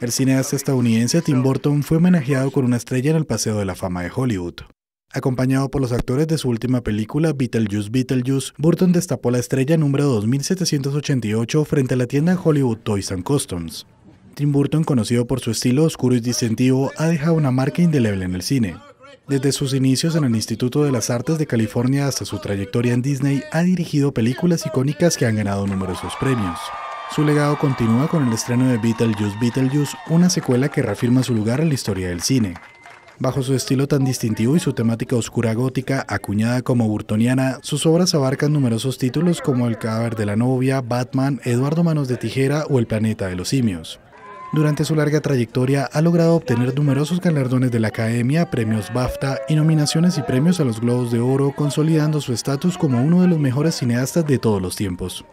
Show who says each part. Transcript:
Speaker 1: El cineasta estadounidense Tim Burton fue homenajeado con una estrella en el Paseo de la Fama de Hollywood. Acompañado por los actores de su última película, Beetlejuice Beetlejuice, Burton destapó la estrella número 2788 frente a la tienda Hollywood Toys and Customs. Tim Burton, conocido por su estilo oscuro y distintivo, ha dejado una marca indeleble en el cine. Desde sus inicios en el Instituto de las Artes de California hasta su trayectoria en Disney, ha dirigido películas icónicas que han ganado numerosos premios. Su legado continúa con el estreno de Beetlejuice Beetlejuice, una secuela que reafirma su lugar en la historia del cine. Bajo su estilo tan distintivo y su temática oscura gótica, acuñada como burtoniana, sus obras abarcan numerosos títulos como El cadáver de la novia, Batman, Eduardo Manos de Tijera o El planeta de los simios. Durante su larga trayectoria ha logrado obtener numerosos galardones de la Academia, premios BAFTA y nominaciones y premios a los Globos de Oro, consolidando su estatus como uno de los mejores cineastas de todos los tiempos.